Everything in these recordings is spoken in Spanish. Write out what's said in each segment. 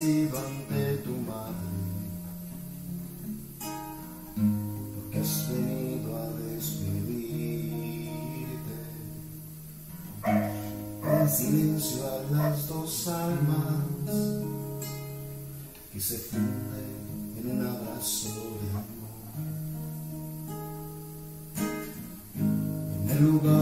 Iban de tu madre, porque has venido a despedirte. En silencio a las dos almas que se funden en un abrazo de amor. En el lugar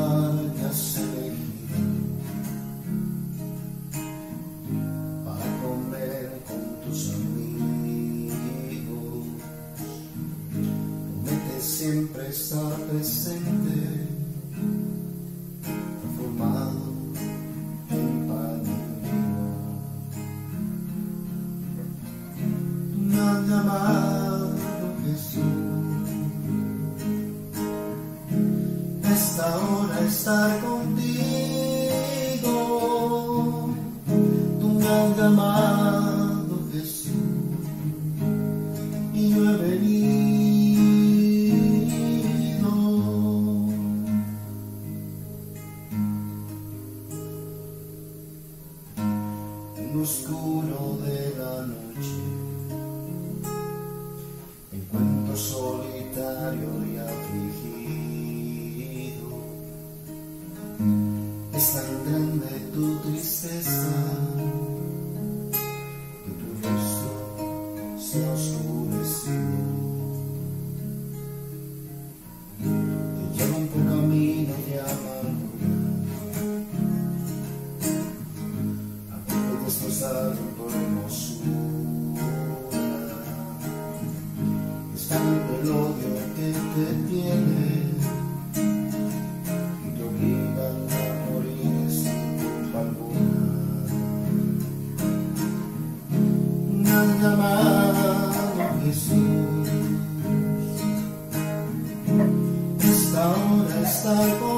like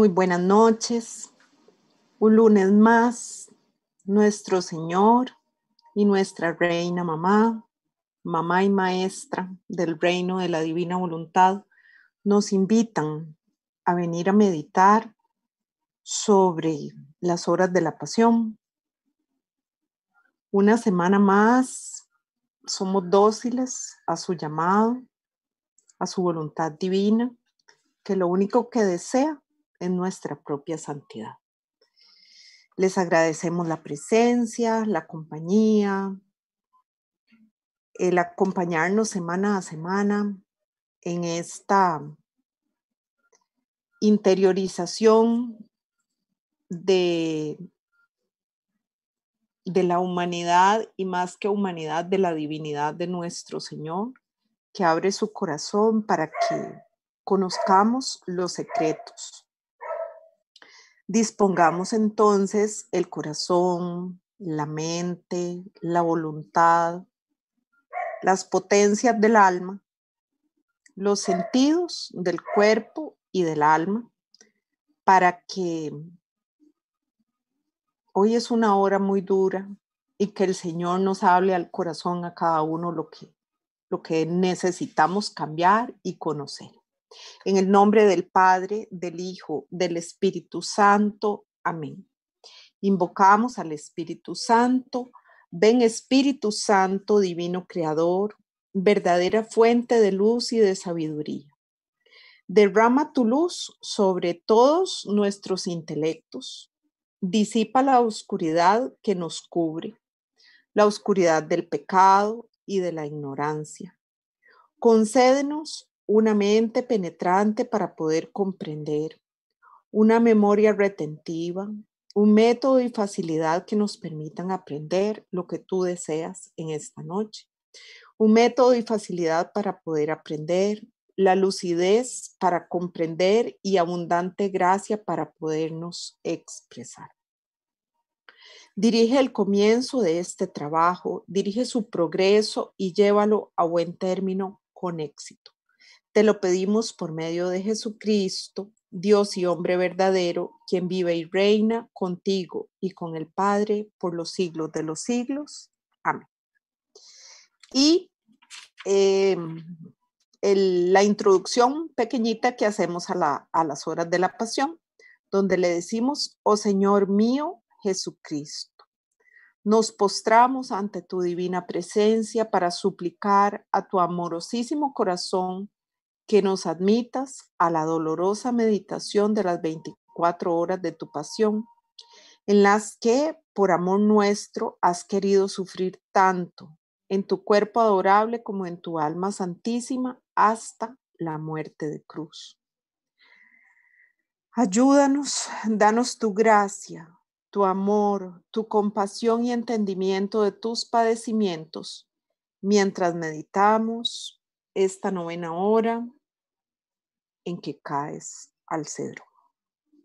Muy buenas noches. Un lunes más, nuestro Señor y nuestra Reina Mamá, Mamá y Maestra del Reino de la Divina Voluntad, nos invitan a venir a meditar sobre las horas de la pasión. Una semana más, somos dóciles a su llamado, a su voluntad divina, que lo único que desea en nuestra propia santidad. Les agradecemos la presencia, la compañía, el acompañarnos semana a semana en esta interiorización de, de la humanidad y más que humanidad de la divinidad de nuestro Señor, que abre su corazón para que conozcamos los secretos Dispongamos entonces el corazón, la mente, la voluntad, las potencias del alma, los sentidos del cuerpo y del alma, para que hoy es una hora muy dura y que el Señor nos hable al corazón a cada uno lo que, lo que necesitamos cambiar y conocer. En el nombre del Padre, del Hijo, del Espíritu Santo. Amén. Invocamos al Espíritu Santo. Ven Espíritu Santo, Divino Creador, verdadera fuente de luz y de sabiduría. Derrama tu luz sobre todos nuestros intelectos. Disipa la oscuridad que nos cubre, la oscuridad del pecado y de la ignorancia. Concédenos una mente penetrante para poder comprender, una memoria retentiva, un método y facilidad que nos permitan aprender lo que tú deseas en esta noche, un método y facilidad para poder aprender, la lucidez para comprender y abundante gracia para podernos expresar. Dirige el comienzo de este trabajo, dirige su progreso y llévalo a buen término con éxito. Te lo pedimos por medio de Jesucristo, Dios y hombre verdadero, quien vive y reina contigo y con el Padre por los siglos de los siglos. Amén. Y em, la introducción pequeñita que hacemos a, a las horas de la pasión, donde le decimos, oh Señor mío Jesucristo. Nos postramos ante tu divina presencia para suplicar a tu amorosísimo corazón que nos admitas a la dolorosa meditación de las 24 horas de tu pasión, en las que, por amor nuestro, has querido sufrir tanto, en tu cuerpo adorable como en tu alma santísima, hasta la muerte de cruz. Ayúdanos, danos tu gracia, tu amor, tu compasión y entendimiento de tus padecimientos mientras meditamos esta novena hora que caes al cedro.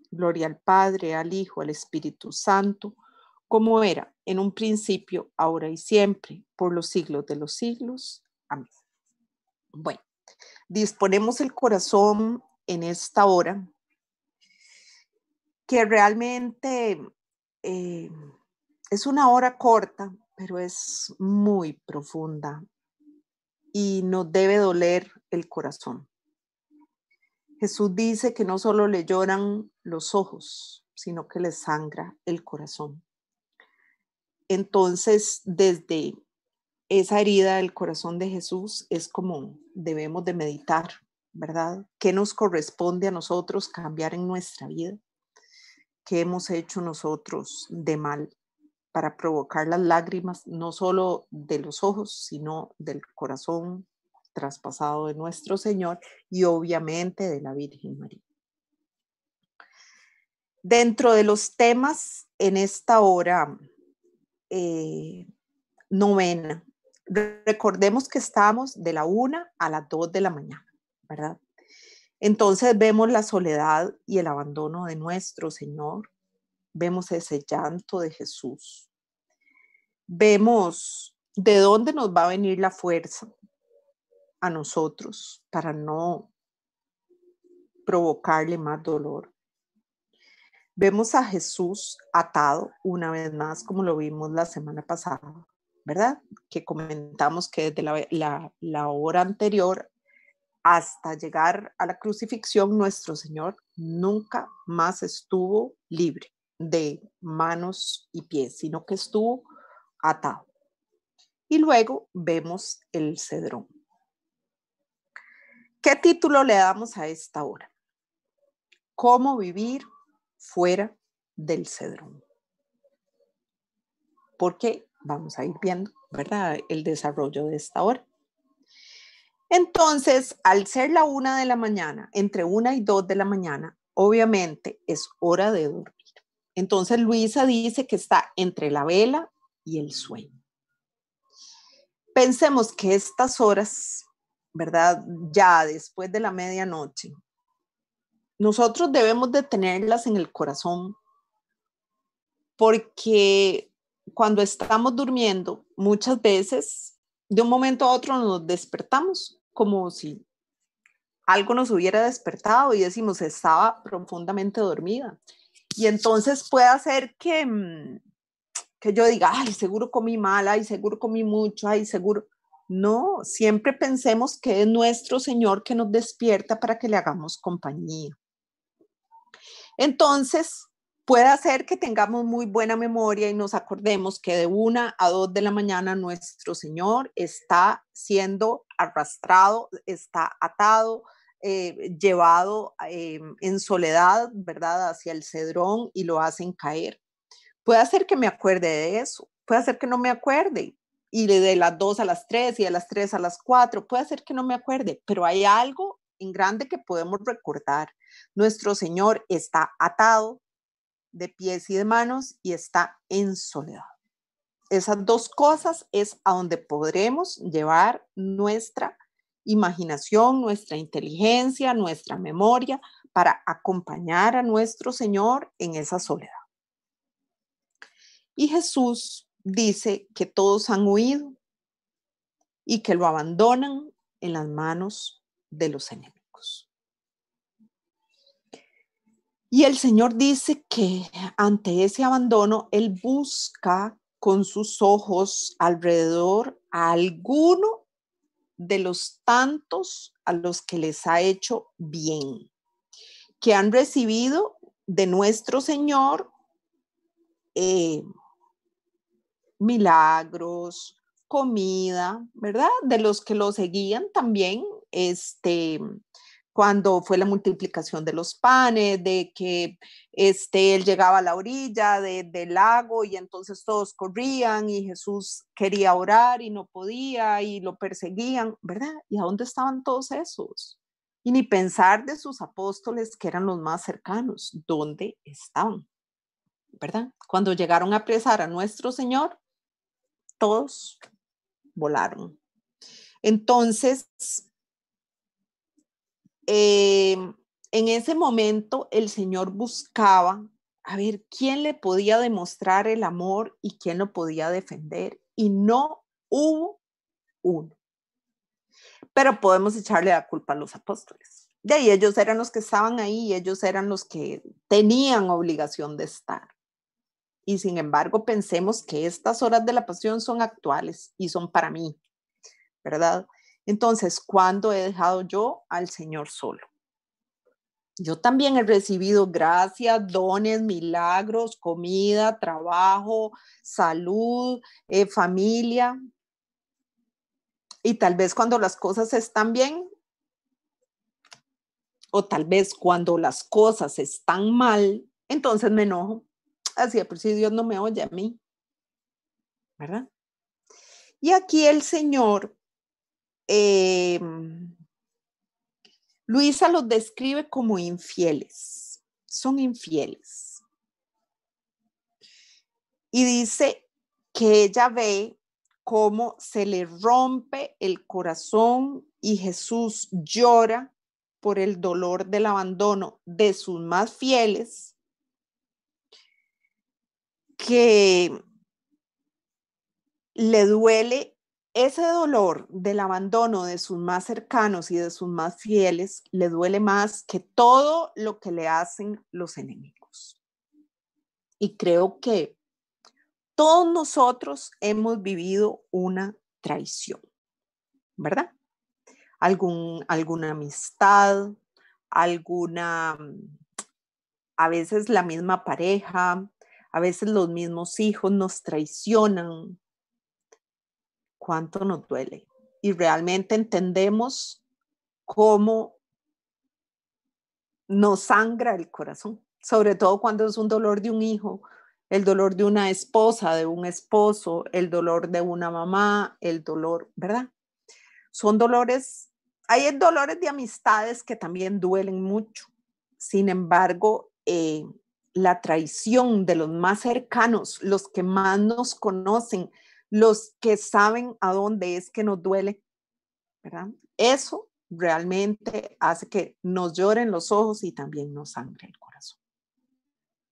Gloria al Padre, al Hijo, al Espíritu Santo, como era en un principio, ahora y siempre, por los siglos de los siglos. Amén. Bueno, disponemos el corazón en esta hora, que realmente eh, es una hora corta, pero es muy profunda y nos debe doler el corazón. Jesús dice que no solo le lloran los ojos, sino que le sangra el corazón. Entonces, desde esa herida del corazón de Jesús es como debemos de meditar, ¿verdad? ¿Qué nos corresponde a nosotros cambiar en nuestra vida? ¿Qué hemos hecho nosotros de mal para provocar las lágrimas, no solo de los ojos, sino del corazón, traspasado de nuestro Señor y obviamente de la Virgen María. Dentro de los temas en esta hora eh, novena, recordemos que estamos de la una a las dos de la mañana, ¿verdad? Entonces vemos la soledad y el abandono de nuestro Señor, vemos ese llanto de Jesús, vemos de dónde nos va a venir la fuerza a nosotros para no provocarle más dolor. Vemos a Jesús atado una vez más, como lo vimos la semana pasada, ¿verdad? Que comentamos que desde la, la hora anterior hasta llegar a la crucifixión, nuestro Señor nunca más estuvo libre de manos y pies, sino que estuvo atado. Y luego vemos el cedrón. ¿Qué título le damos a esta hora? ¿Cómo vivir fuera del cedrón? Porque vamos a ir viendo, ¿verdad? El desarrollo de esta hora. Entonces, al ser la una de la mañana, entre una y dos de la mañana, obviamente es hora de dormir. Entonces, Luisa dice que está entre la vela y el sueño. Pensemos que estas horas ¿verdad? Ya después de la medianoche. Nosotros debemos de tenerlas en el corazón porque cuando estamos durmiendo, muchas veces de un momento a otro nos despertamos como si algo nos hubiera despertado y decimos, estaba profundamente dormida. Y entonces puede hacer que, mm, que yo diga, ay, seguro comí mal, ay, seguro comí mucho, ay, seguro. No, siempre pensemos que es nuestro Señor que nos despierta para que le hagamos compañía. Entonces, puede ser que tengamos muy buena memoria y nos acordemos que de una a dos de la mañana nuestro Señor está siendo arrastrado, está atado, eh, llevado eh, en soledad, ¿verdad?, hacia el cedrón y lo hacen caer. Puede ser que me acuerde de eso, puede ser que no me acuerde, y de las 2 a las 3 y de las 3 a las 4, puede ser que no me acuerde, pero hay algo en grande que podemos recordar. Nuestro Señor está atado de pies y de manos y está en soledad. Esas dos cosas es a donde podremos llevar nuestra imaginación, nuestra inteligencia, nuestra memoria para acompañar a nuestro Señor en esa soledad. Y Jesús dice que todos han huido y que lo abandonan en las manos de los enemigos. Y el Señor dice que ante ese abandono, Él busca con sus ojos alrededor a alguno de los tantos a los que les ha hecho bien, que han recibido de nuestro Señor eh, milagros, comida, ¿verdad? De los que lo seguían también, este, cuando fue la multiplicación de los panes, de que este, él llegaba a la orilla del lago y entonces todos corrían y Jesús quería orar y no podía y lo perseguían, ¿verdad? ¿Y a dónde estaban todos esos? Y ni pensar de sus apóstoles que eran los más cercanos, ¿dónde estaban? ¿Verdad? Cuando llegaron a apresar a nuestro Señor, todos volaron. Entonces, em, en ese momento el Señor buscaba a ver quién le podía demostrar el amor y quién lo podía defender. Y no hubo uno. Pero podemos echarle la culpa a los apóstoles. De ahí ellos eran los que estaban ahí y ellos eran los que tenían obligación de estar y sin embargo pensemos que estas horas de la pasión son actuales y son para mí, ¿verdad? Entonces, ¿cuándo he dejado yo al Señor solo? Yo también he recibido gracias, dones, milagros, comida, trabajo, salud, eh, familia. Y tal vez cuando las cosas están bien, o tal vez cuando las cosas están mal, entonces me enojo así por si Dios no me oye a mí, ¿verdad? Y aquí el Señor, em, Luisa los describe como infieles, son infieles. Y dice que ella ve cómo se le rompe el corazón y Jesús llora por el dolor del abandono de sus más fieles que le duele ese dolor del abandono de sus más cercanos y de sus más fieles, le duele más que todo lo que le hacen los enemigos. Y creo que todos nosotros hemos vivido una traición, ¿verdad? Algún, alguna amistad, alguna, a veces la misma pareja, a veces los mismos hijos nos traicionan. ¿Cuánto nos duele? Y realmente entendemos cómo nos sangra el corazón, sobre todo cuando es un dolor de un hijo, el dolor de una esposa, de un esposo, el dolor de una mamá, el dolor, ¿verdad? Son dolores, hay dolores de amistades que también duelen mucho. Sin embargo, eh, la traición de los más cercanos, los que más nos conocen, los que saben a dónde es que nos duele, ¿verdad? Eso realmente hace que nos lloren los ojos y también nos sangre el corazón.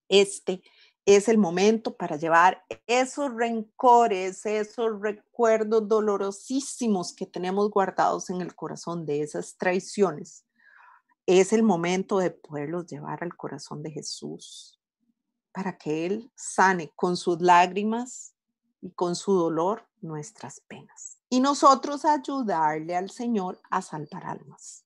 Este es el momento para llevar esos rencores, esos recuerdos dolorosísimos que tenemos guardados en el corazón de esas traiciones es el momento de poderlos llevar al corazón de Jesús para que Él sane con sus lágrimas y con su dolor nuestras penas. Y nosotros ayudarle al Señor a salvar almas.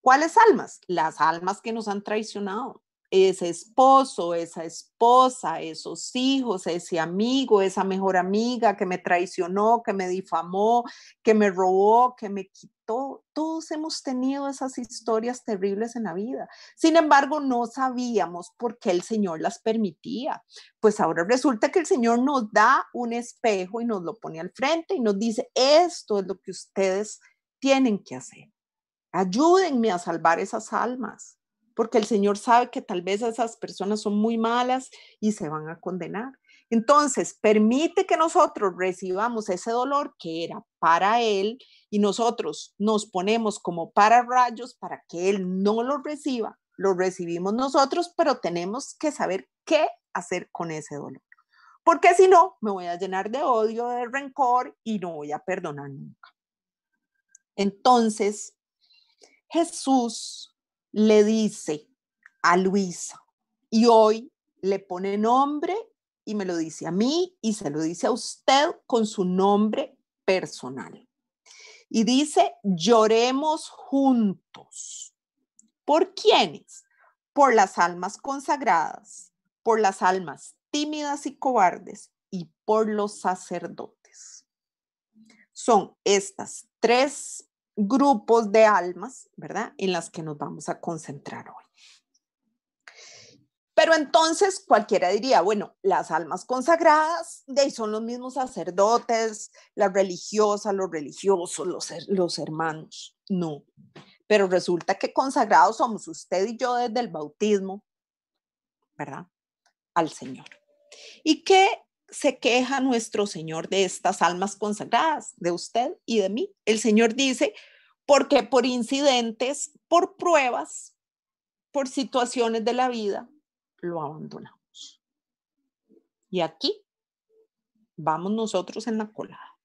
¿Cuáles almas? Las almas que nos han traicionado, ese esposo, esa esposa, esos hijos, ese amigo, esa mejor amiga que me traicionó, que me difamó, que me robó, que me quitó. Todos hemos tenido esas historias terribles en la vida. Sin embargo, no sabíamos por qué el Señor las permitía. Pues ahora resulta que el Señor nos da un espejo y nos lo pone al frente y nos dice, esto es lo que ustedes tienen que hacer. Ayúdenme a salvar esas almas porque el Señor sabe que tal vez esas personas son muy malas y se van a condenar. Entonces, permite que nosotros recibamos ese dolor que era para Él y nosotros nos ponemos como para rayos para que Él no lo reciba. Lo recibimos nosotros, pero tenemos que saber qué hacer con ese dolor. Porque si no, me voy a llenar de odio, de rencor y no voy a perdonar nunca. Entonces, Jesús le dice a Luisa y hoy le pone nombre y me lo dice a mí y se lo dice a usted con su nombre personal. Y dice, lloremos juntos. ¿Por quiénes? Por las almas consagradas, por las almas tímidas y cobardes y por los sacerdotes. Son estas tres grupos de almas, ¿verdad? En las que nos vamos a concentrar hoy. Pero entonces cualquiera diría, bueno, las almas consagradas de ahí son los mismos sacerdotes, las religiosas, los religiosos, los, hermanos. No, pero resulta que consagrados somos usted y yo desde el bautismo, ¿verdad? Al Señor. Y qué? se queja nuestro Señor de estas almas consagradas, de usted y de mí? El Señor dice, porque por incidentes, por pruebas, por situaciones de la vida, lo abandonamos. Y aquí vamos nosotros en la colada.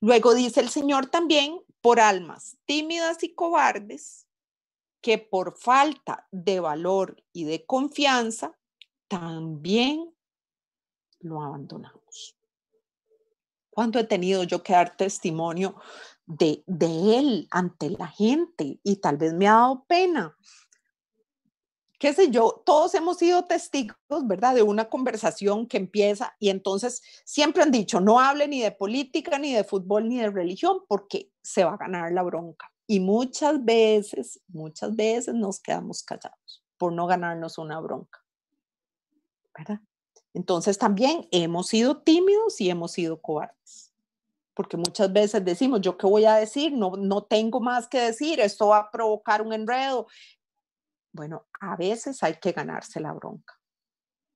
Luego dice el Señor también por almas tímidas y cobardes que por falta de valor y de confianza también lo abandonamos. ¿Cuándo he tenido yo que dar testimonio de, de él ante la gente? Y tal vez me ha dado pena, qué sé yo, todos hemos sido testigos, ¿verdad? De una conversación que empieza y entonces siempre han dicho, no hable ni de política, ni de fútbol, ni de religión, porque se va a ganar la bronca. Y muchas veces, muchas veces nos quedamos callados por no ganarnos una bronca, ¿verdad? Entonces también hemos sido tímidos y hemos sido cobardes, porque muchas veces decimos, yo qué voy a decir, no, no tengo más que decir, esto va a provocar un enredo. Bueno, a veces hay que ganarse la bronca,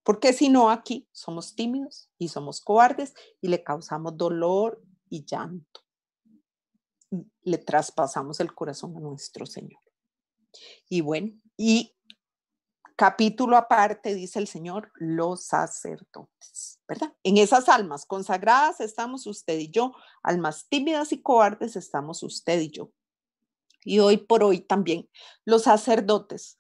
porque si no aquí somos tímidos y somos cobardes y le causamos dolor y llanto. le traspasamos el corazón a nuestro Señor. Y bueno, y capítulo aparte, dice el Señor, los sacerdotes, ¿verdad? En esas almas consagradas estamos usted y yo, almas tímidas y cobardes estamos usted y yo. Y hoy por hoy también los sacerdotes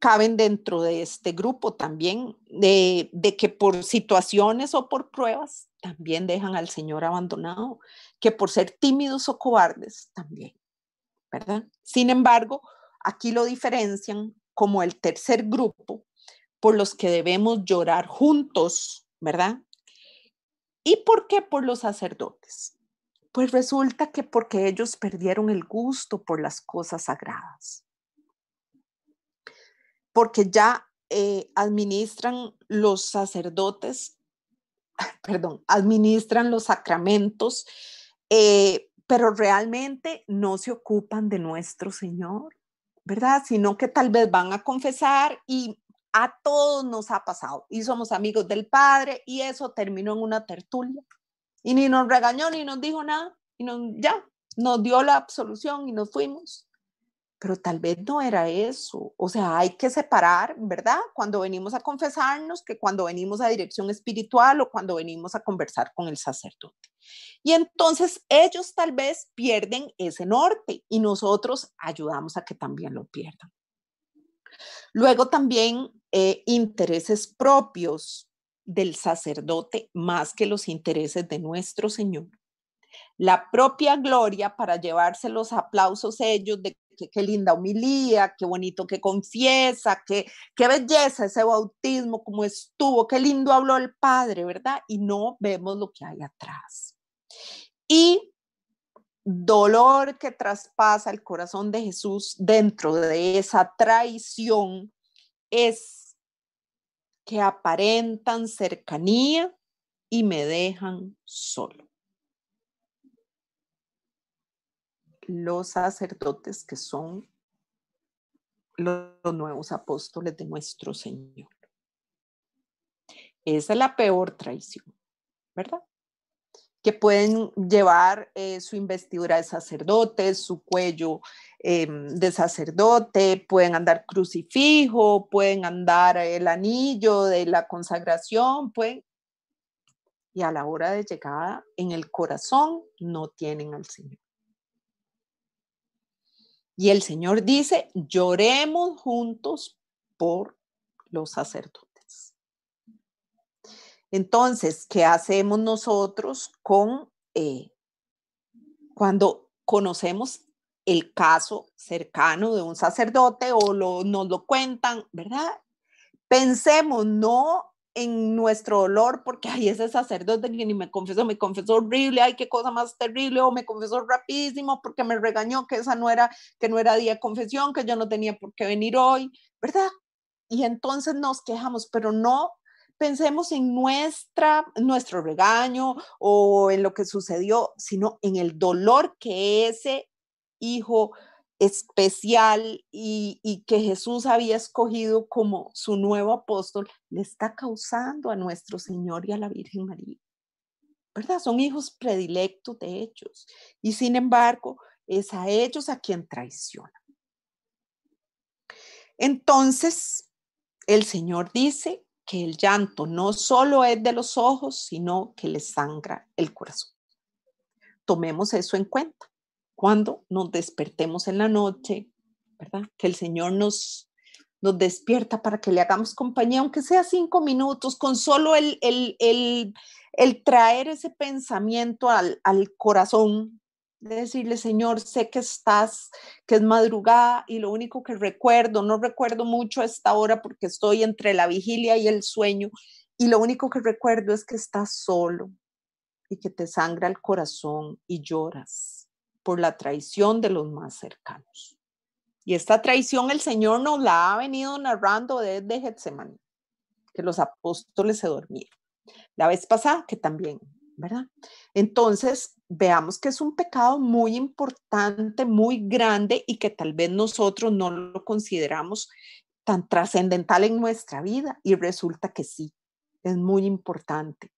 caben dentro de este grupo también, de, que por situaciones o por pruebas también dejan al Señor abandonado, que por ser tímidos o cobardes también, ¿verdad? Sin embargo, aquí lo diferencian como el tercer grupo por los que debemos llorar juntos, ¿verdad? ¿Y por qué por los sacerdotes? Pues resulta que porque ellos perdieron el gusto por las cosas sagradas, porque ya eh, administran los sacerdotes, perdón, administran los sacramentos, eh, pero realmente no se ocupan de nuestro Señor. ¿verdad? Sino que tal vez van a confesar y a todos nos ha pasado y somos amigos del padre y eso terminó en una tertulia y ni nos regañó ni nos dijo nada y nos, ya nos dio la absolución y nos fuimos. Pero tal vez no era eso. O sea, hay que separar, ¿verdad? Cuando venimos a confesarnos, que cuando venimos a dirección espiritual o cuando venimos a conversar con el sacerdote. Y entonces ellos tal vez pierden ese norte y nosotros ayudamos a que también lo pierdan. Luego también eh, intereses propios del sacerdote más que los intereses de nuestro Señor. La propia gloria para llevarse los aplausos ellos de qué linda humilía, qué bonito que confiesa, qué, qué belleza ese bautismo, cómo estuvo, qué lindo habló el Padre, ¿verdad? Y no vemos lo que hay atrás y dolor que traspasa el corazón de Jesús dentro de esa traición es que aparentan cercanía y me dejan solo. Los sacerdotes que son los nuevos apóstoles de nuestro Señor. Esa es la peor traición, ¿verdad? que pueden llevar eh, su investidura de sacerdote, su cuello em, de sacerdote, pueden andar crucifijo, pueden andar el anillo de la consagración, pueden... Y a la hora de llegada, en el corazón, no tienen al Señor. Y el Señor dice, lloremos juntos por los sacerdotes. Entonces, ¿qué hacemos nosotros con eh, cuando conocemos el caso cercano de un sacerdote o nos lo cuentan, ¿verdad? Pensemos no en nuestro dolor porque hay ese sacerdote que ni me confesó, me confesó horrible, ay, qué cosa más terrible, o me confesó rapidísimo porque me regañó que esa no era, que no era día de confesión, que yo no tenía por qué venir hoy, ¿verdad? Y entonces nos quejamos, pero no pensemos en nuestra, nuestro regaño o en lo que sucedió, sino en el dolor que ese hijo especial y, que Jesús había escogido como su nuevo apóstol, le está causando a nuestro Señor y a la Virgen María. ¿Verdad? Son hijos predilectos de ellos. Y sin embargo, es a ellos a quien traiciona. Entonces, el Señor dice, que el llanto no solo es de los ojos, sino que le sangra el corazón. Tomemos eso en cuenta cuando nos despertemos en la noche, ¿verdad? Que el Señor nos, nos despierta para que le hagamos compañía, aunque sea cinco minutos, con solo el, el, traer ese pensamiento al, al corazón, decirle, Señor, sé que estás, que es madrugada y lo único que recuerdo, no recuerdo mucho a esta hora porque estoy entre la vigilia y el sueño y lo único que recuerdo es que estás solo y que te sangra el corazón y lloras por la traición de los más cercanos. Y esta traición el Señor nos la ha venido narrando desde Getsemaní, que los apóstoles se dormían. La vez pasada que también ¿verdad? Entonces, veamos que es un pecado muy importante, muy grande y que tal vez nosotros no lo consideramos tan trascendental en nuestra vida y resulta que sí, es muy importante.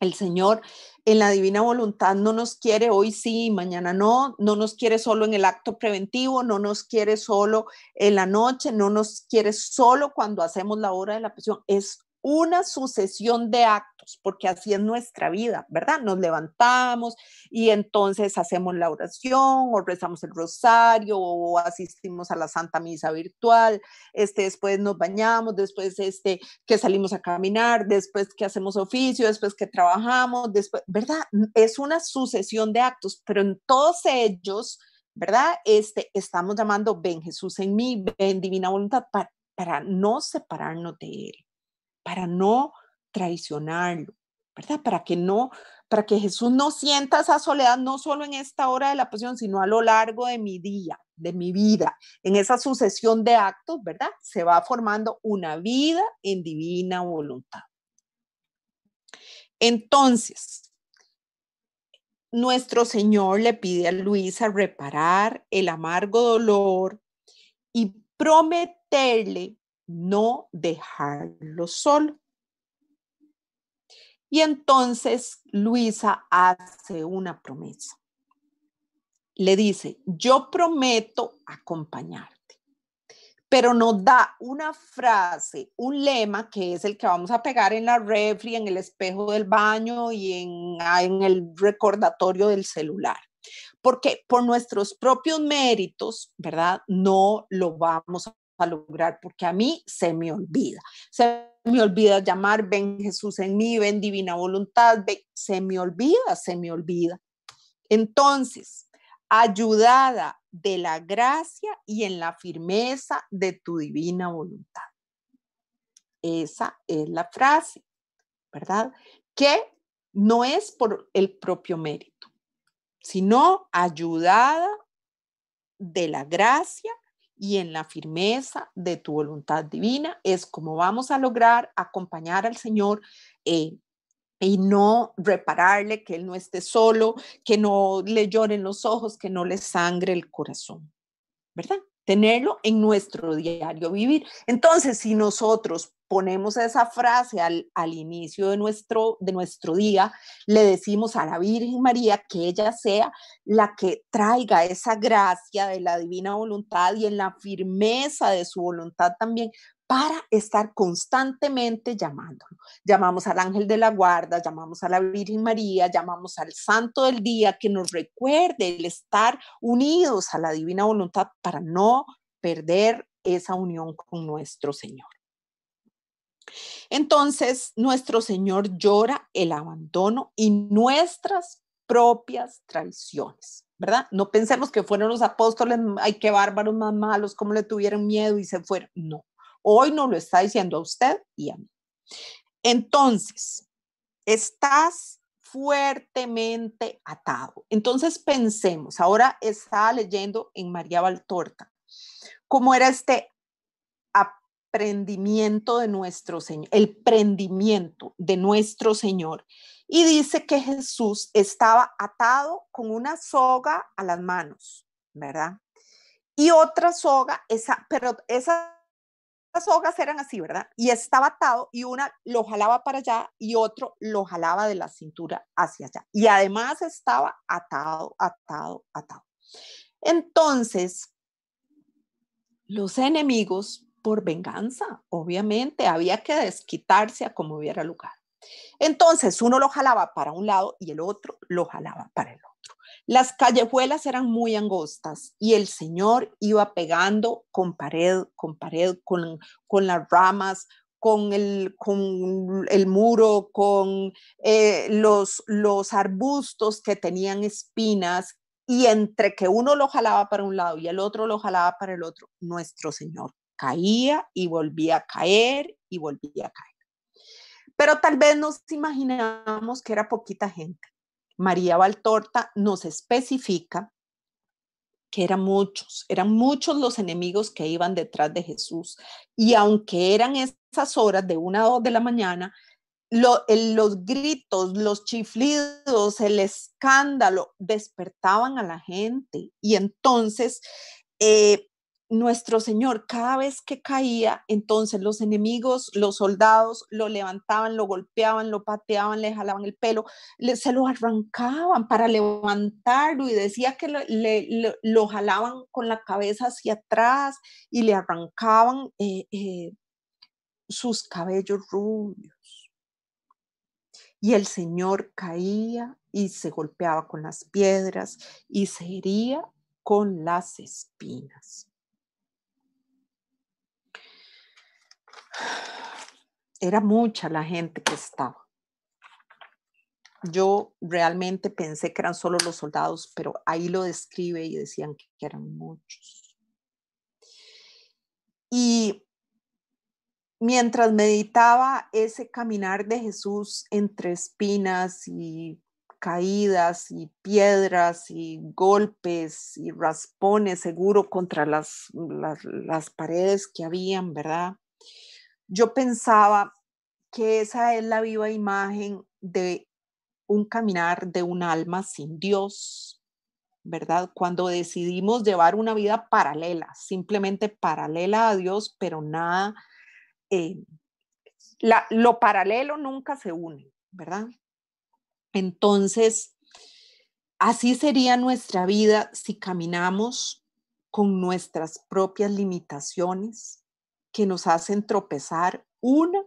El Señor en la divina voluntad no nos quiere hoy sí, mañana no, no nos quiere solo en el acto preventivo, no nos quiere solo en la noche, no nos quiere solo cuando hacemos la hora de la pasión, es una sucesión de actos, porque así es nuestra vida, ¿verdad? Nos levantamos y entonces hacemos la oración o rezamos el rosario o asistimos a la Santa Misa virtual, este, después nos bañamos, después este, que salimos a caminar, después que hacemos oficio, después que trabajamos, después, ¿verdad? Es una sucesión de actos, pero en todos ellos... ¿Verdad? Este, estamos llamando, ven Jesús en mí, ven divina voluntad, para no separarnos de Él para no traicionarlo, ¿verdad? Para que no, para que Jesús no sienta esa soledad no solo en esta hora de la pasión, sino a lo largo de mi día, de mi vida, en esa sucesión de actos, ¿verdad? Se va formando una vida en divina voluntad. Entonces, nuestro Señor le pide a Luisa reparar el amargo dolor y prometerle no dejarlo solo. Y entonces Luisa hace una promesa. Le dice, yo prometo acompañarte, pero nos da una frase, un lema que es el que vamos a pegar en la refri, en el espejo del baño y en, ah, el recordatorio del celular. Porque por nuestros propios méritos, ¿verdad? No lo vamos a lograr, porque a mí se me olvida. Se me olvida llamar, ven Jesús en mí, ven divina voluntad, ven. se me olvida, se me olvida. Entonces, ayudada de la gracia y en la firmeza de tu divina voluntad. Esa es la frase, ¿verdad? Que no es por el propio mérito, sino ayudada de la gracia y en la firmeza de tu voluntad divina es como vamos a lograr acompañar al Señor eh, y no repararle que Él no esté solo, que no le lloren los ojos, que no le sangre el corazón, ¿verdad? tenerlo en nuestro diario vivir. Entonces, si nosotros ponemos esa frase al, al, inicio de nuestro, de nuestro día, le decimos a la Virgen María que ella sea la que traiga esa gracia de la divina voluntad y en la firmeza de su voluntad también para estar constantemente llamándolo. Llamamos al ángel de la guarda, llamamos a la Virgen María, llamamos al santo del día que nos recuerde el estar unidos a la divina voluntad para no perder esa unión con nuestro Señor. Entonces, nuestro Señor llora el abandono y nuestras propias traiciones. ¿verdad? No pensemos que fueron los apóstoles, ay, qué bárbaros más malos, cómo le tuvieron miedo y se fueron. No, Hoy nos lo está diciendo a usted y a mí. Entonces, estás fuertemente atado. Entonces pensemos, ahora está leyendo en María Valtorta, cómo era este aprendimiento de nuestro Señor, el prendimiento de nuestro Señor. Y dice que Jesús estaba atado con una soga a las manos, ¿verdad? Y otra soga, esa, pero esa las hojas eran así, ¿verdad? Y estaba atado y una lo jalaba para allá y otro lo jalaba de la cintura hacia allá. Y además estaba atado, atado, atado. Entonces, los enemigos, por venganza, obviamente, había que desquitarse a como hubiera lugar. Entonces, uno lo jalaba para un lado y el otro lo jalaba para el otro. Las callejuelas eran muy angostas y el señor iba pegando con pared, con pared, con, las ramas, con el, muro, con eh, los, los arbustos que tenían espinas y entre que uno lo jalaba para un lado y el otro lo jalaba para el otro, nuestro señor caía y volvía a caer y volvía a caer. Pero tal vez nos imaginamos que era poquita gente María Valtorta nos especifica que eran muchos, eran muchos los enemigos que iban detrás de Jesús. Y aunque eran esas horas de una o dos de la mañana, los gritos, los chiflidos, el escándalo despertaban a la gente. Y entonces eh, nuestro Señor cada vez que caía, entonces los enemigos, los soldados lo levantaban, lo golpeaban, lo pateaban, le jalaban el pelo, se lo arrancaban para levantarlo y decía que lo jalaban con la cabeza hacia atrás y le arrancaban eh, eh, sus cabellos rubios. Y el Señor caía y se golpeaba con las piedras y se hería con las espinas. Era mucha la gente que estaba. Yo realmente pensé que eran solo los soldados, pero ahí lo describe y decían que eran muchos. Y mientras meditaba ese caminar de Jesús entre espinas y caídas y piedras y golpes y raspones seguro contra las, paredes que habían, ¿verdad? yo pensaba que esa es la viva imagen de un caminar de un alma sin Dios, ¿verdad? Cuando decidimos llevar una vida paralela, simplemente paralela a Dios, pero nada, eh, lo paralelo nunca se une, ¿verdad? Entonces, así sería nuestra vida si caminamos con nuestras propias limitaciones, que nos hacen tropezar una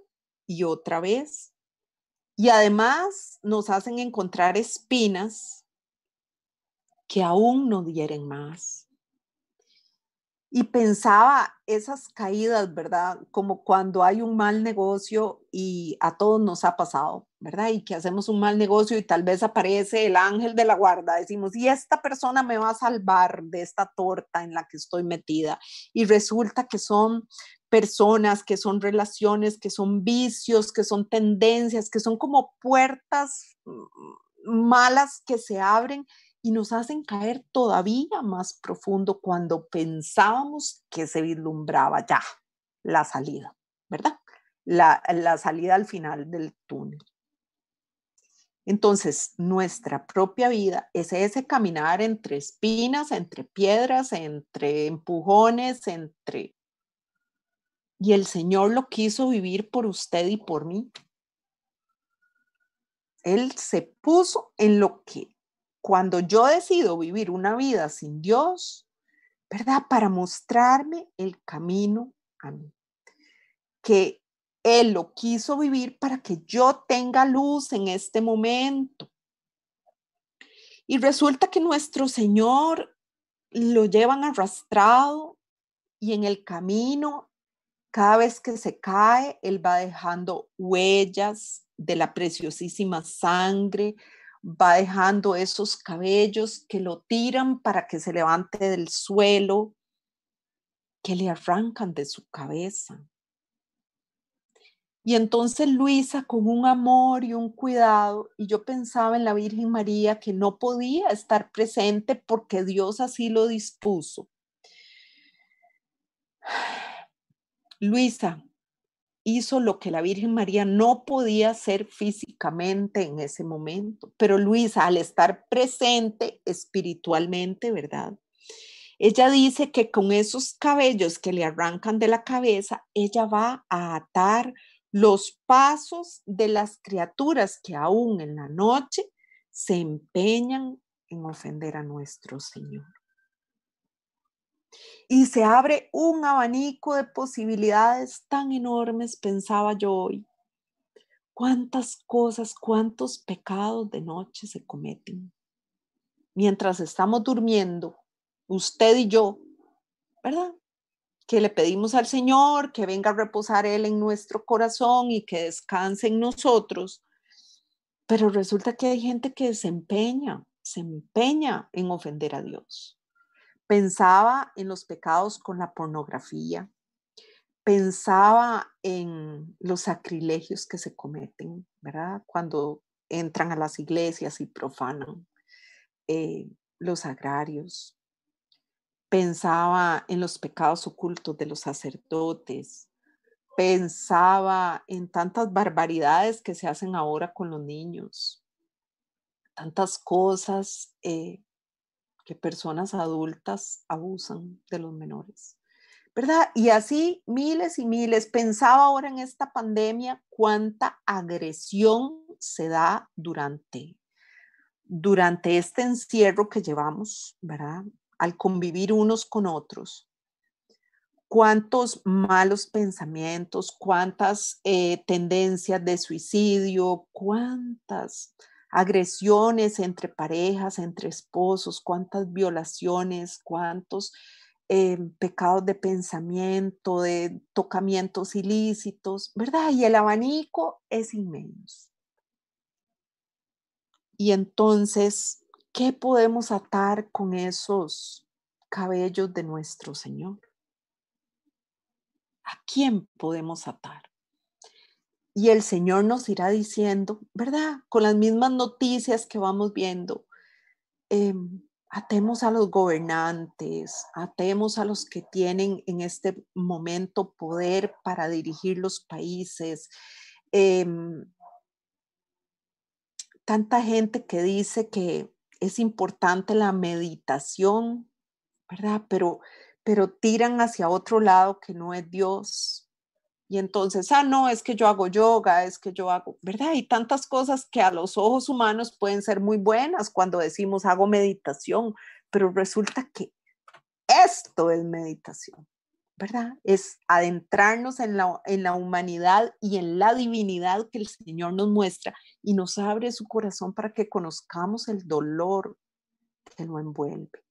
y otra vez. Y además nos hacen encontrar espinas que aún no dieren más y pensaba esas caídas, ¿verdad? Como cuando hay un mal negocio y a todos nos ha pasado, ¿verdad? Y que hacemos un mal negocio y tal vez aparece el ángel de la guarda. Decimos, y esta persona me va a salvar de esta torta en la que estoy metida. Y resulta que son personas, que son relaciones, que son vicios, que son tendencias, que son como puertas mm, mm, malas que se abren y nos hacen caer todavía más profundo cuando pensábamos que se vislumbraba ya la salida, ¿verdad? La, salida al final del túnel. Entonces, nuestra propia vida es ese caminar entre espinas, entre piedras, entre empujones, entre... Y el Señor lo quiso vivir por usted y por mí. Él se puso en lo que cuando yo decido vivir una vida sin Dios, ¿verdad? Para mostrarme el camino a mí. Que Él lo quiso vivir para que yo tenga luz en este momento. Y resulta que nuestro Señor lo llevan arrastrado y en el camino, cada vez que se cae, Él va dejando huellas de la preciosísima sangre, va dejando esos cabellos que lo tiran para que se levante del suelo, que le arrancan de su cabeza. Y entonces Luisa, con un amor y un cuidado, y yo pensaba en la Virgen María que no podía estar presente porque Dios así lo dispuso. Luisa, hizo lo que la Virgen María no podía hacer físicamente en ese momento. Pero Luisa, al estar presente espiritualmente, ¿verdad? Ella dice que con esos cabellos que le arrancan de la cabeza, ella va a atar los pasos de las criaturas que aún en la noche se empeñan en ofender a nuestro Señor. Y se abre un abanico de posibilidades tan enormes, pensaba yo hoy. Cuántas cosas, cuántos pecados de noche se cometen. Mientras estamos durmiendo, usted y yo, ¿verdad? Que le pedimos al Señor que venga a reposar Él en nuestro corazón y que descanse en nosotros. Pero resulta que hay gente que se empeña, se empeña en ofender a Dios. Pensaba en los pecados con la pornografía, pensaba en los sacrilegios que se cometen, ¿verdad? Cuando entran a las iglesias y profanan eh, los agrarios. Pensaba en los pecados ocultos de los sacerdotes. Pensaba en tantas barbaridades que se hacen ahora con los niños. Tantas cosas eh, que personas adultas abusan de los menores. ¿Verdad? Y así miles y miles. Pensaba ahora en esta pandemia cuánta agresión se da durante, durante este encierro que llevamos, ¿verdad? Al convivir unos con otros. Cuántos malos pensamientos, cuántas eh, tendencias de suicidio, cuántas agresiones entre parejas, entre esposos, cuántas violaciones, cuántos eh, pecados de pensamiento, de tocamientos ilícitos, ¿verdad? Y el abanico es inmenso. Y entonces, ¿qué podemos atar con esos cabellos de nuestro Señor? ¿A quién podemos atar? y el Señor nos irá diciendo, ¿verdad? Con las mismas noticias que vamos viendo. Em, atemos a los gobernantes, atemos a los que tienen en este momento poder para dirigir los países. Em, tanta gente que dice que es importante la meditación, ¿verdad? Pero, pero tiran hacia otro lado que no es Dios y entonces, ah, no, es que yo hago yoga, es que yo hago, ¿verdad? Hay tantas cosas que a los ojos humanos pueden ser muy buenas cuando decimos hago meditación, pero resulta que esto es meditación, ¿verdad? Es adentrarnos en la, en la humanidad y en la divinidad que el Señor nos muestra y nos abre su corazón para que conozcamos el dolor que lo envuelve.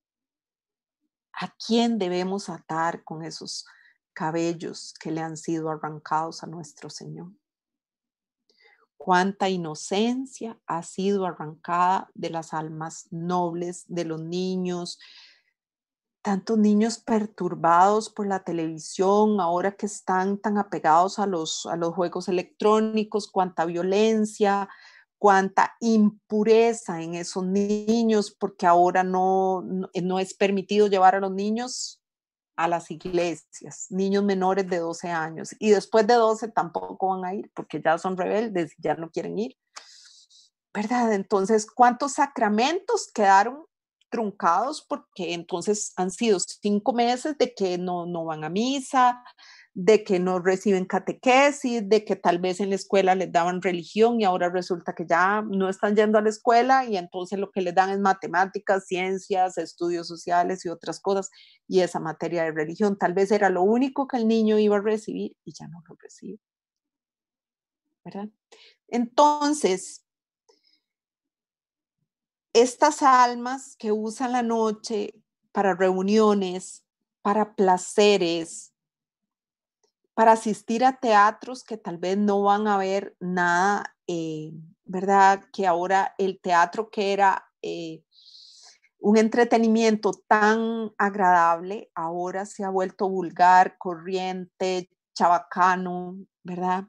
¿A quién debemos atar con esos cabellos que le han sido arrancados a nuestro Señor. Cuánta inocencia ha sido arrancada de las almas nobles, de los niños, tantos niños perturbados por la televisión, ahora que están tan apegados a los, a los juegos electrónicos, cuánta violencia, cuánta impureza en esos niños, porque ahora no, no, no es permitido llevar a los niños a las iglesias, niños menores de 12 años. Y después de 12 tampoco van a ir porque ya son rebeldes, ya no quieren ir. ¿Verdad? Entonces, ¿cuántos sacramentos quedaron truncados? Porque entonces han sido cinco meses de que no, no van a misa, de que no reciben catequesis, de que tal vez en la escuela les daban religión y ahora resulta que ya no están yendo a la escuela y entonces lo que les dan es matemáticas, ciencias, estudios sociales y otras cosas y esa materia de religión tal vez era lo único que el niño iba a recibir y ya no lo recibe. ¿Verdad? Entonces, estas almas que usan la noche para reuniones, para placeres, para asistir a teatros que tal vez no van a ver nada, eh, ¿verdad? Que ahora el teatro que era eh, un entretenimiento tan agradable, ahora se ha vuelto vulgar, corriente, chabacano, ¿verdad?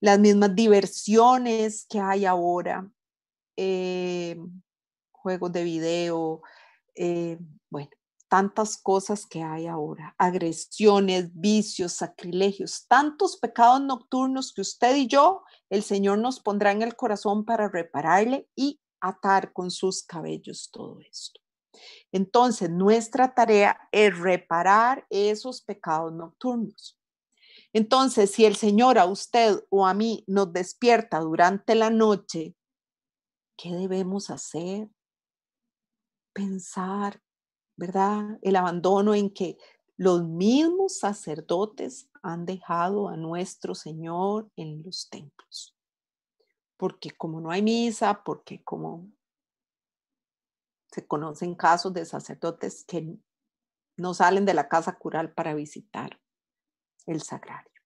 Las mismas diversiones que hay ahora, eh, juegos de video, bueno, tantas cosas que hay ahora, agresiones, vicios, sacrilegios, tantos pecados nocturnos que usted y yo, el Señor nos pondrá en el corazón para repararle y atar con sus cabellos todo esto. Entonces, nuestra tarea es reparar esos pecados nocturnos. Entonces, si el Señor a usted o a mí nos despierta durante la noche, ¿qué debemos hacer? Pensar ¿verdad? El abandono en que los mismos sacerdotes han dejado a nuestro Señor en los templos. Porque como no hay misa, porque como se conocen casos de sacerdotes que no salen de la casa cural para visitar el sagrario,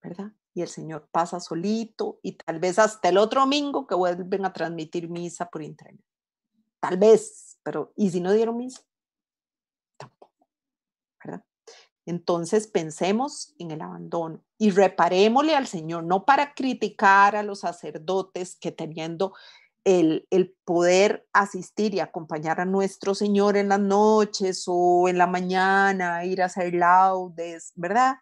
¿verdad? Y el Señor pasa solito y tal vez hasta el otro domingo que vuelven a transmitir misa por internet. Tal vez, pero ¿y si no dieron misa? Entonces pensemos en el abandono y reparémosle al Señor, no para criticar a los sacerdotes que teniendo el, poder asistir y acompañar a nuestro Señor en las noches o en la mañana, ir a hacer laudes, ¿verdad?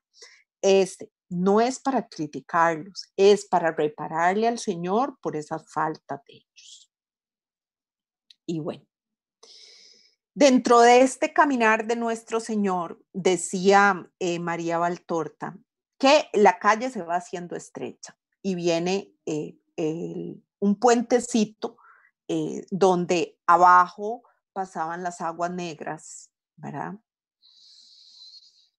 Este, no es para criticarlos, es para repararle al Señor por esa falta de ellos. Y bueno, Dentro de este caminar de nuestro Señor, decía eh, María Valtorta, que la calle se va haciendo estrecha y viene eh, un puentecito eh, donde abajo pasaban las aguas negras, ¿verdad?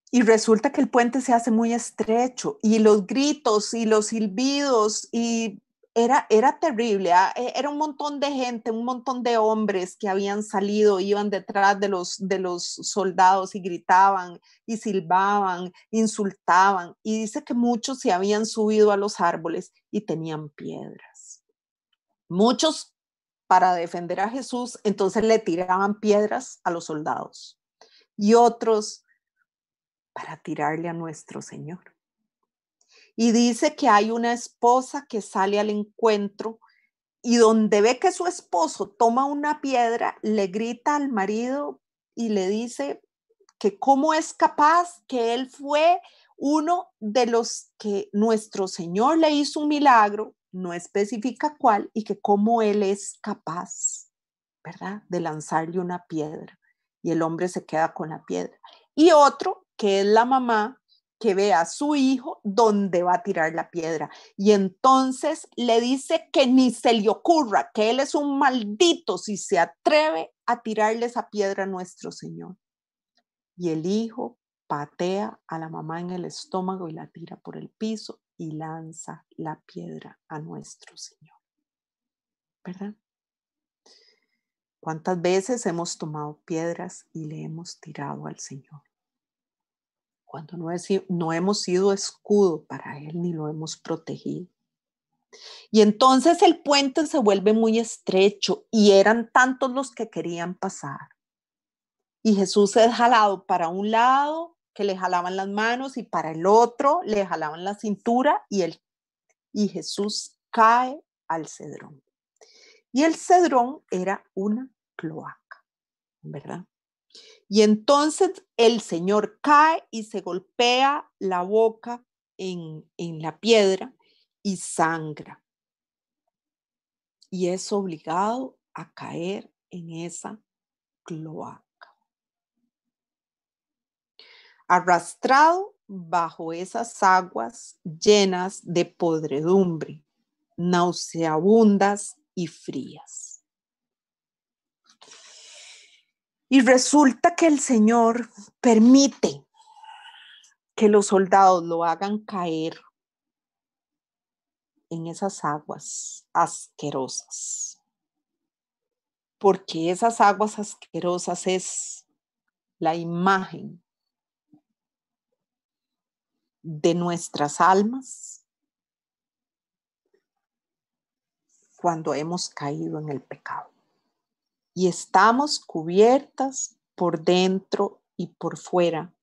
Y resulta que el puente se hace muy estrecho y los gritos y los silbidos y era, terrible, ah, e, era un montón de gente, un montón de hombres que habían salido, iban detrás de los, de los soldados y gritaban y silbaban, insultaban. Y dice que muchos se habían subido a los árboles y tenían piedras. Muchos para defender a Jesús, entonces le tiraban piedras a los soldados y otros para tirarle a nuestro Señor y dice que hay una esposa que sale al encuentro y donde ve que su esposo toma una piedra, le grita al marido y le dice que cómo es capaz que él fue uno de los que nuestro Señor le hizo un milagro, no especifica cuál, y que cómo él es capaz, ¿verdad?, de lanzarle una piedra. Y el hombre se queda con la piedra. Y otro, que es la mamá que vea a su hijo dónde va a tirar la piedra. Y entonces le dice que ni se le ocurra, que él es un maldito si se atreve a tirarle esa piedra a nuestro Señor. Y el hijo patea a la mamá en el estómago y la tira por el piso y lanza la piedra a nuestro Señor. ¿Verdad? ¿Cuántas veces hemos tomado piedras y le hemos tirado al Señor? cuando no, hemos sido escudo para Él ni lo hemos protegido. Y entonces el puente se vuelve muy estrecho y eran tantos los que querían pasar. Y Jesús es jalado para un lado, que le jalaban las manos, y para el otro le jalaban la cintura y, y Jesús cae al cedrón. Y el cedrón era una cloaca, ¿verdad? Y entonces el señor cae y se golpea la boca en, la piedra y sangra. Y es obligado a caer en esa cloaca. Arrastrado bajo esas aguas llenas de podredumbre, nauseabundas y frías. Y resulta que el Señor permite que los soldados lo hagan caer en esas aguas asquerosas. Porque esas aguas asquerosas es la imagen de nuestras almas cuando hemos caído en el pecado y estamos cubiertas por dentro y por fuera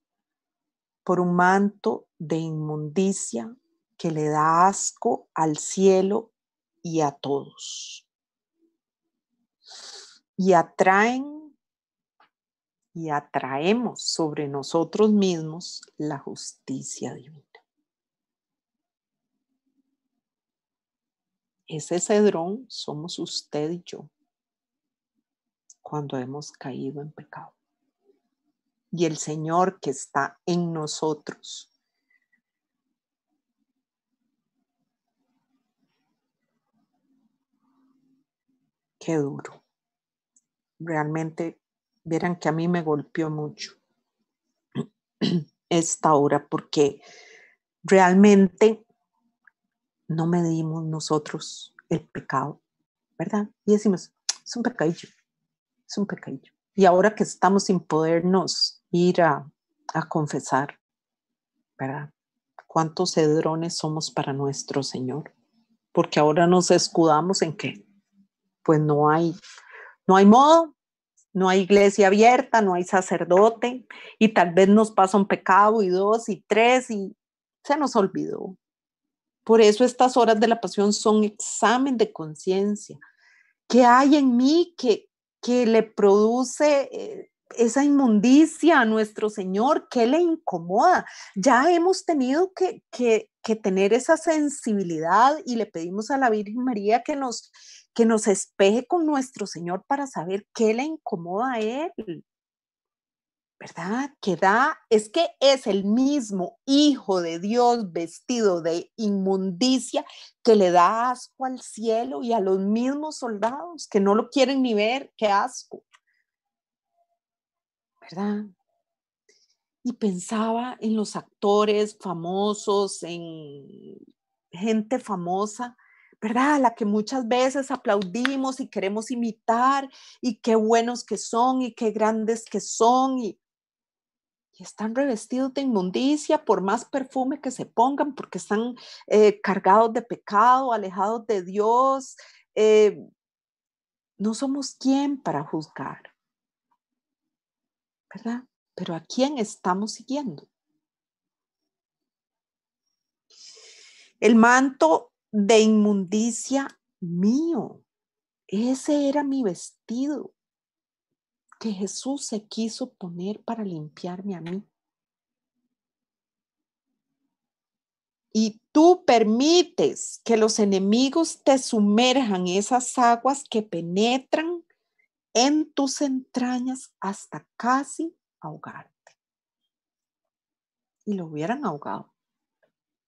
por un manto de inmundicia que le da asco al cielo y a todos. Y atraen y atraemos sobre nosotros mismos la justicia divina. Ese cedrón somos usted y yo cuando hemos caído en pecado. Y el Señor que está en nosotros qué duro. Realmente, verán que a mí me golpeó mucho esta hora porque realmente no medimos nosotros el pecado, ¿verdad? Y decimos, es un pecadillo, es un pecadillo. Y ahora que estamos sin podernos ir a, confesar, ¿verdad? ¿Cuántos cedrones somos para nuestro Señor? Porque ahora nos escudamos en qué. pues no hay, no hay modo, no hay iglesia abierta, no hay sacerdote, y tal vez nos pasa un pecado y dos y tres y se nos olvidó. Por eso estas horas de la pasión son examen de conciencia. ¿Qué hay en mí que, que le produce eh, esa inmundicia a nuestro Señor, que le incomoda. Ya hemos tenido que, que, tener esa sensibilidad y le pedimos a la Virgen María que nos, que nos espeje con nuestro Señor para saber qué le incomoda a Él. ¿verdad? Que da, es que es el mismo Hijo de Dios vestido de inmundicia que le da asco al cielo y a los mismos soldados que no lo quieren ni ver, qué asco, ¿verdad? Y pensaba en los actores famosos, en gente famosa, ¿verdad? La que muchas veces aplaudimos y queremos imitar y qué buenos que son y qué grandes que son y están revestidos de inmundicia por más perfume que se pongan, porque están eh, cargados de pecado, alejados de Dios. Eh, no somos quién para juzgar, ¿verdad? Pero a quién estamos siguiendo. El manto de inmundicia mío, ese era mi vestido que Jesús se quiso poner para limpiarme a mí. Y tú permites que los enemigos te sumerjan esas aguas que penetran en tus entrañas hasta casi ahogarte. Y lo hubieran ahogado,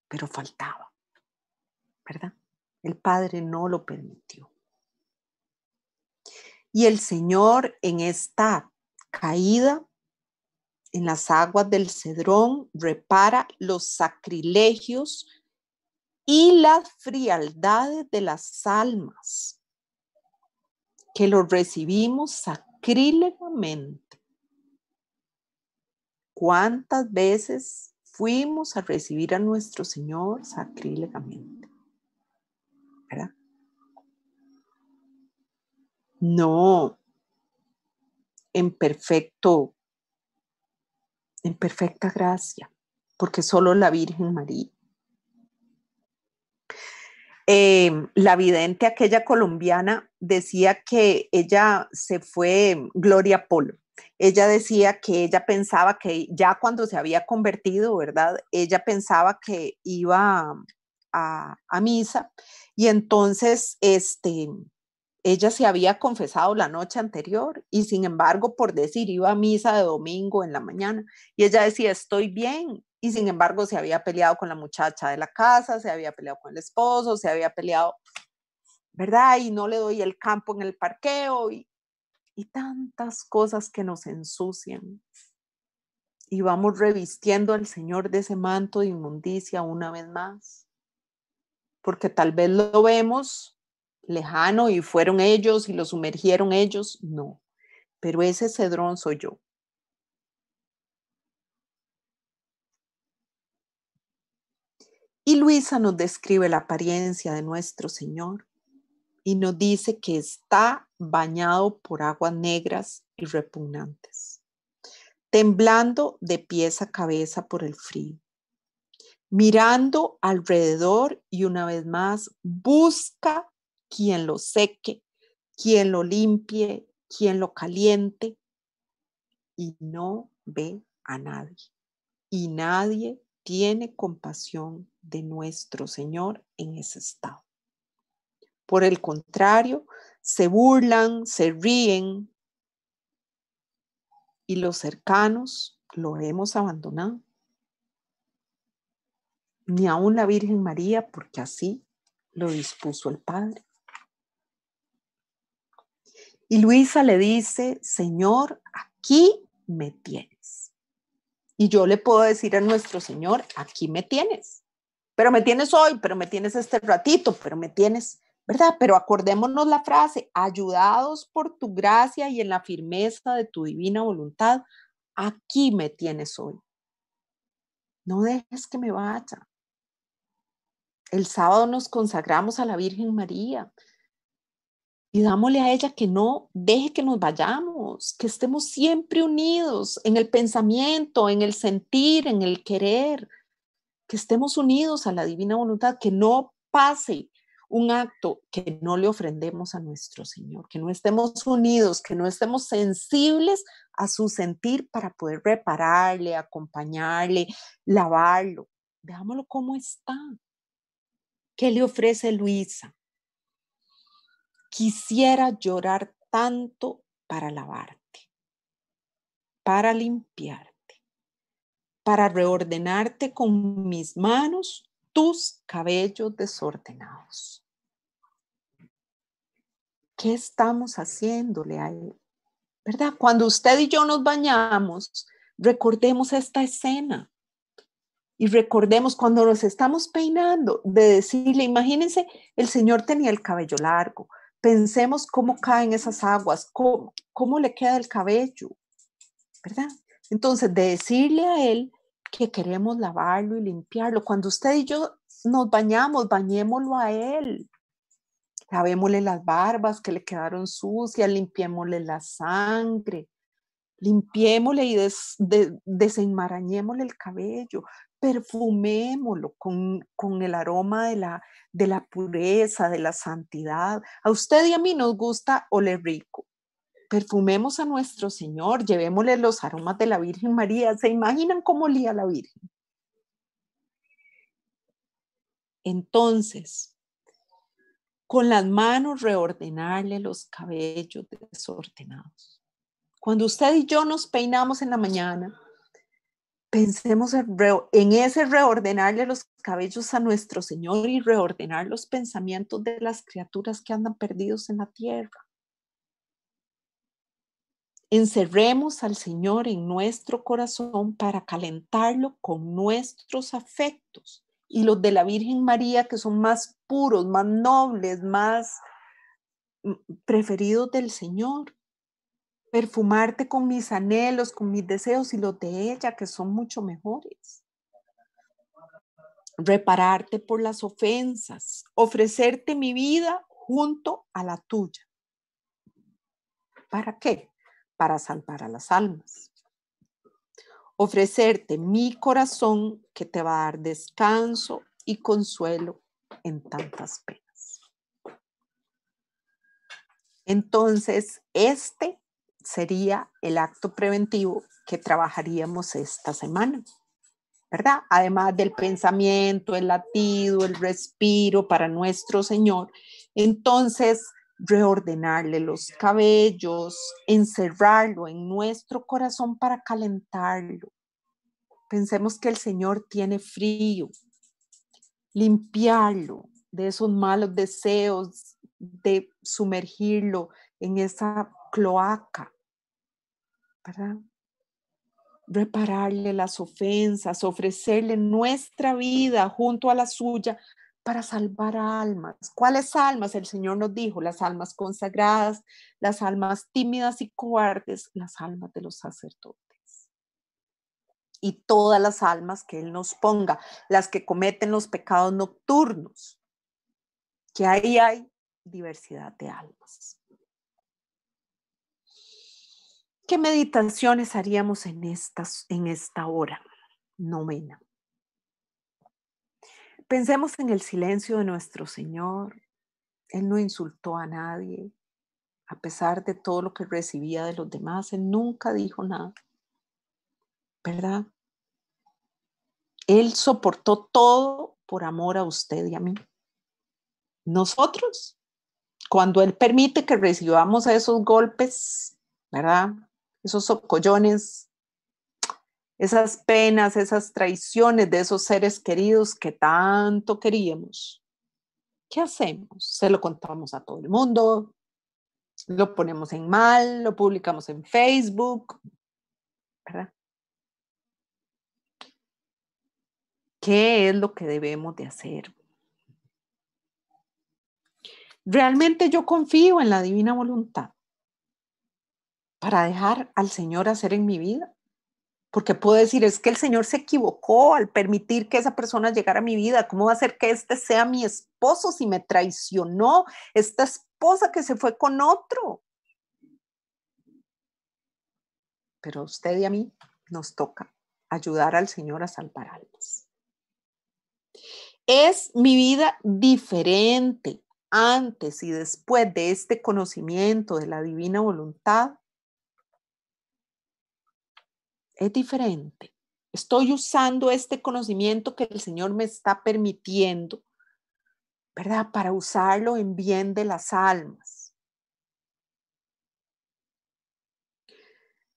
pero faltaba, ¿verdad? El Padre no lo permitió. Y el Señor en esta caída en las aguas del Cedrón repara los sacrilegios y las frialdades de las almas que los recibimos sacrílegamente. ¿Cuántas veces fuimos a recibir a nuestro Señor sacrílegamente? ¿Verdad? No, en perfecto, en perfecta gracia, porque solo la Virgen María. Em, la vidente aquella colombiana decía que ella se fue Gloria Polo. Ella decía que ella pensaba que ya cuando se había convertido, ¿verdad? Ella pensaba que iba a misa y entonces, este, ella se había confesado la noche anterior y sin embargo, por decir, iba a misa de domingo en la mañana y ella decía, estoy bien. Y sin embargo, se había peleado con la muchacha de la casa, se había peleado con el esposo, se había peleado, ¿verdad? Y no le doy el campo en el parqueo y, y tantas cosas que nos ensucian. Y vamos revistiendo al Señor de ese manto de inmundicia una vez más, porque tal vez lo vemos lejano y fueron ellos y lo sumergieron ellos, no, pero ese cedrón soy yo. Y Luisa nos describe la apariencia de nuestro Señor y nos dice que está bañado por aguas negras y repugnantes, temblando de pies a cabeza por el frío, mirando alrededor y una vez más busca quien lo seque, quien lo limpie, quien lo caliente. Y no ve a nadie. Y nadie tiene compasión de nuestro Señor en ese estado. Por el contrario, se burlan, se ríen y los cercanos lo hemos abandonado. Ni aún la Virgen María, porque así lo dispuso el Padre. Y Luisa le dice, Señor, aquí me tienes. Y yo le puedo decir a nuestro Señor, aquí me tienes. Pero me tienes hoy, pero me tienes este ratito, pero me tienes, ¿verdad? Pero acordémonos la frase, ayudados por tu gracia y en la firmeza de tu divina voluntad, aquí me tienes hoy. No dejes que me vaya. El sábado nos consagramos a la Virgen María. Pidámosle a ella que no deje que nos vayamos, que estemos siempre unidos en el pensamiento, en el sentir, en el querer, que estemos unidos a la divina voluntad, que no pase un acto que no le ofrendemos a nuestro Señor, que no estemos unidos, que no estemos sensibles a su sentir para poder repararle, acompañarle, lavarlo. Veámoslo cómo está. ¿Qué le ofrece Luisa? Quisiera llorar tanto para lavarte, para limpiarte, para reordenarte con mis manos tus cabellos desordenados. ¿Qué estamos haciéndole a ¿Verdad? Cuando usted y yo nos bañamos, recordemos esta escena y recordemos cuando nos estamos peinando, de decirle, imagínense, el Señor tenía el cabello largo, pensemos cómo caen esas aguas, cómo, le queda el cabello, ¿verdad? Entonces, decirle a él que queremos lavarlo y limpiarlo, cuando usted y yo nos bañamos, bañémoslo a él, lavémosle las barbas que le quedaron sucias, limpiémosle la sangre, limpiémosle y desenmarañémosle el cabello, perfumémoslo con, el aroma de la, de la pureza, de la santidad. A usted y a mí nos gusta oler rico. Perfumemos a nuestro Señor, llevémosle los aromas de la Virgen María. ¿Se imaginan cómo olía la Virgen? Entonces, con las manos reordenarle los cabellos desordenados. Cuando usted y yo nos peinamos en la mañana, pensemos en ese reordenarle los cabellos a nuestro Señor y reordenar los pensamientos de las criaturas que andan perdidos en la tierra. Encerremos al Señor en nuestro corazón para calentarlo con nuestros afectos y los de la Virgen María que son más puros, más nobles, más mm, preferidos del Señor perfumarte con mis anhelos, con mis deseos y los de ella, que son mucho mejores. Repararte por las ofensas, ofrecerte mi vida junto a la tuya. ¿Para qué? Para salvar a las almas. Ofrecerte mi corazón que te va a dar descanso y consuelo en tantas penas. Entonces, este sería el acto preventivo que trabajaríamos esta semana, ¿verdad? Además del pensamiento, el latido, el respiro para nuestro Señor. Entonces, reordenarle los cabellos, encerrarlo en nuestro corazón para calentarlo. Pensemos que el Señor tiene frío, limpiarlo de esos malos deseos, de sumergirlo en esa cloaca, ¿verdad? Repararle las ofensas, ofrecerle nuestra vida junto a la suya para salvar almas. ¿Cuáles almas? El Señor nos dijo, las almas consagradas, las almas tímidas y cobardes, las almas de los sacerdotes y todas las almas que Él nos ponga, las que cometen los pecados nocturnos, que ahí hay diversidad de almas. ¿Qué meditaciones haríamos en, estas, en esta hora mena. Pensemos en el silencio de nuestro Señor. Él no insultó a nadie, a pesar de todo lo que recibía de los demás. Él nunca dijo nada, ¿verdad? Él soportó todo por amor a usted y a mí. Nosotros, cuando Él permite que recibamos esos golpes, ¿verdad? esos socollones, esas penas, esas traiciones de esos seres queridos que tanto queríamos. ¿Qué hacemos? Se lo contamos a todo el mundo, lo ponemos en mal, lo publicamos en Facebook, ¿verdad? ¿Qué es lo que debemos de hacer? Realmente yo confío en la divina voluntad para dejar al Señor hacer en mi vida. Porque puedo decir, es que el Señor se equivocó al permitir que esa persona llegara a mi vida. ¿Cómo va a ser que este sea mi esposo si me traicionó esta esposa que se fue con otro? Pero a usted y a mí nos toca ayudar al Señor a salvar almas. Es mi vida diferente antes y después de este conocimiento de la divina voluntad es diferente. Estoy usando este conocimiento que el Señor me está permitiendo, ¿verdad? Para usarlo en bien de las almas.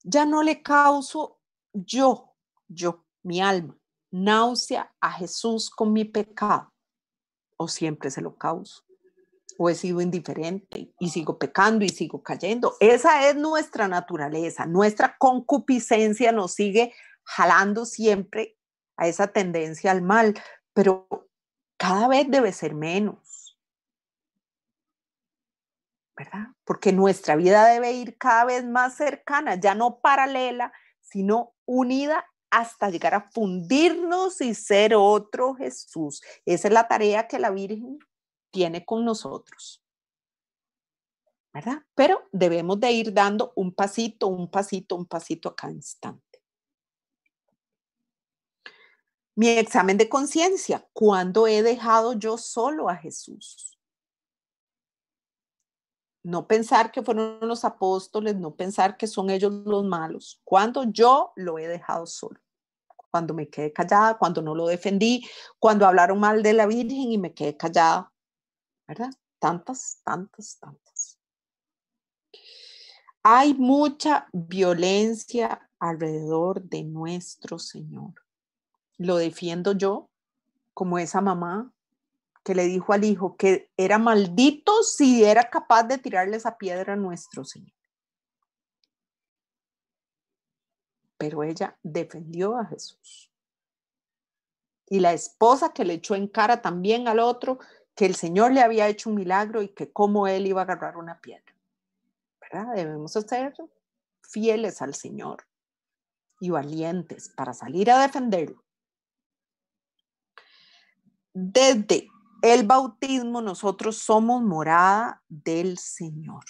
Ya no le causo yo, yo, mi alma, náusea a Jesús con mi pecado, o siempre se lo causo o he sido indiferente y sigo pecando y sigo cayendo. Esa es nuestra naturaleza, nuestra concupiscencia nos sigue jalando siempre a esa tendencia al mal, pero cada vez debe ser menos, ¿verdad? Porque nuestra vida debe ir cada vez más cercana, ya no paralela, sino unida hasta llegar a fundirnos y ser otro Jesús. Esa es la tarea que la Virgen tiene con nosotros. ¿Verdad? Pero debemos de ir dando un pasito, un pasito, un pasito a cada instante. Mi examen de conciencia, ¿cuándo he dejado yo solo a Jesús? No pensar que fueron los apóstoles, no pensar que son ellos los malos. ¿Cuándo yo lo he dejado solo? cuando me quedé callada, cuando no lo defendí, cuando hablaron mal de la Virgen y me quedé callada, ¿verdad? Tantas, tantas, tantas. Hay mucha violencia alrededor de nuestro Señor. Lo defiendo yo, como esa mamá que le dijo al hijo que era maldito si era capaz de tirarle esa piedra a nuestro Señor. Pero ella defendió a Jesús. Y la esposa que le echó en cara también al otro que el Señor le había hecho un milagro y que cómo él iba a agarrar una piedra. Debemos ser fieles al Señor y valientes para salir a defenderlo. Desde el bautismo nosotros somos morada del Señor,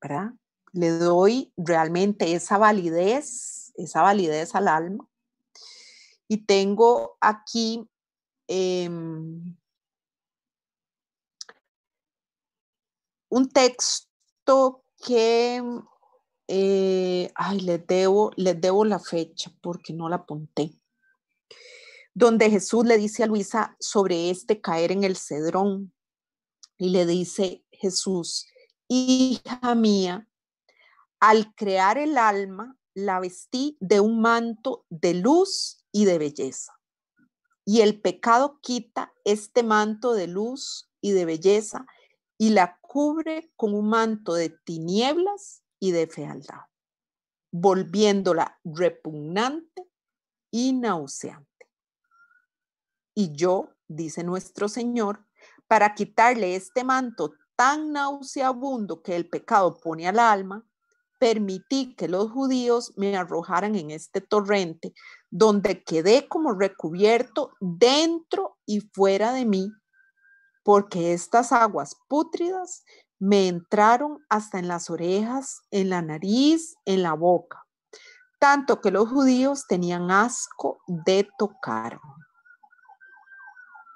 ¿verdad? Le doy realmente esa validez, esa validez al alma. Y tengo aquí... Em, un texto que, eh, ay, les debo, les debo la fecha porque no la apunté, donde Jesús le dice a Luisa sobre este caer en el cedrón y le dice Jesús, hija mía, al crear el alma, la vestí de un manto de luz y de belleza. Y el pecado quita este manto de luz y de belleza y la cubre con un manto de tinieblas y de fealdad, volviéndola repugnante y nauseante. Y yo, dice nuestro Señor, para quitarle este manto tan nauseabundo que el pecado pone al alma, permití que los judíos me arrojaran en este torrente, donde quedé como recubierto dentro y fuera de mí porque estas aguas pútridas me entraron hasta en las orejas, en la nariz, en la boca, tanto que los judíos tenían asco de tocarme.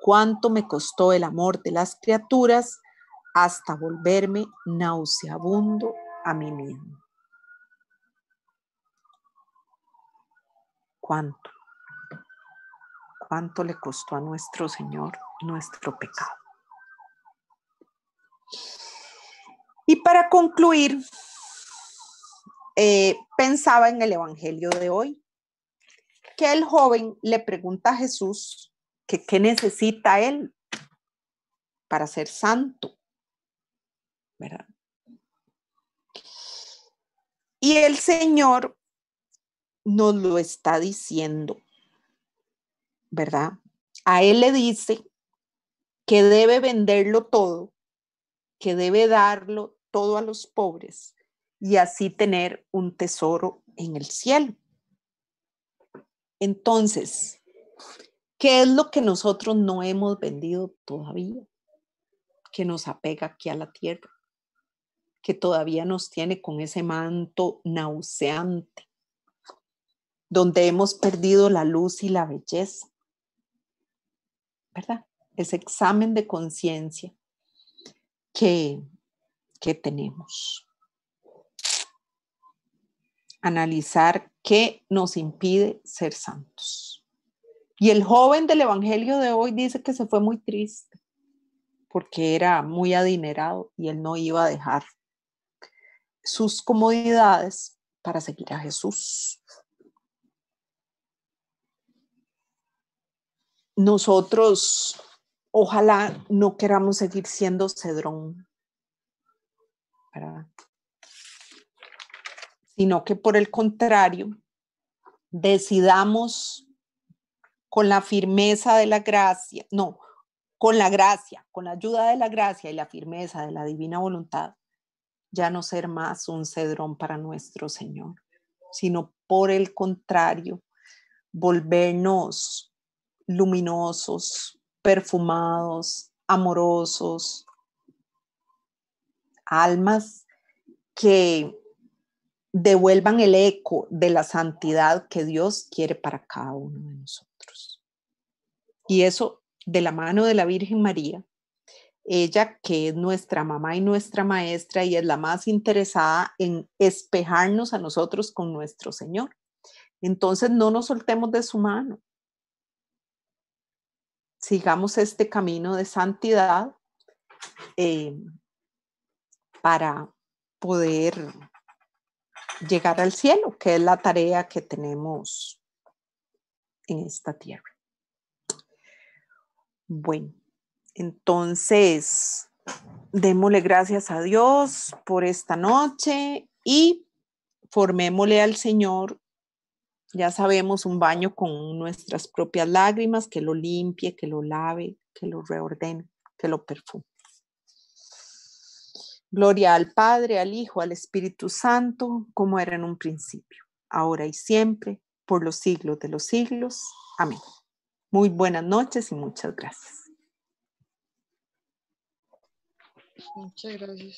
Cuánto me costó el amor de las criaturas hasta volverme nauseabundo a mí mismo. ¿Cuánto? ¿Cuánto le costó a nuestro Señor nuestro pecado? Y para concluir, eh, pensaba en el Evangelio de hoy, que el joven le pregunta a Jesús que qué necesita él para ser santo, ¿verdad? Y el Señor nos lo está diciendo, ¿verdad? A él le dice que debe venderlo todo que debe darlo todo a los pobres y así tener un tesoro en el cielo. Entonces, ¿qué es lo que nosotros no hemos vendido todavía? Que nos apega aquí a la tierra, que todavía nos tiene con ese manto nauseante, donde hemos perdido la luz y la belleza. ¿Verdad? Ese examen de conciencia que, tenemos. Analizar qué nos impide ser santos. Y el joven del Evangelio de hoy dice que se fue muy triste porque era muy adinerado y él no iba a dejar sus comodidades para seguir a Jesús. Nosotros ojalá no queramos seguir siendo cedrón, sino que por el contrario, decidamos con la firmeza de la gracia, no, con la gracia, con la ayuda de la gracia y la firmeza de la divina voluntad, ya no ser más un cedrón para nuestro Señor, sino por el contrario, volvernos luminosos, perfumados, amorosos, almas que devuelvan el eco de la santidad que Dios quiere para cada uno de nosotros. Y eso de la mano de la Virgen María, ella que es nuestra mamá y nuestra maestra y es la más interesada en espejarnos a nosotros con nuestro Señor. Entonces no nos soltemos de su mano, sigamos este camino de santidad eh, para poder llegar al cielo, que es la tarea que tenemos en esta tierra. Bueno, entonces, démosle gracias a Dios por esta noche y formémosle al Señor ya sabemos, un baño con nuestras propias lágrimas, que lo limpie, que lo lave, que lo reordene, que lo perfume. Gloria al Padre, al Hijo, al Espíritu Santo, como era en un principio, ahora y siempre, por los siglos de los siglos. Amén. Muy buenas noches y muchas gracias. Muchas gracias.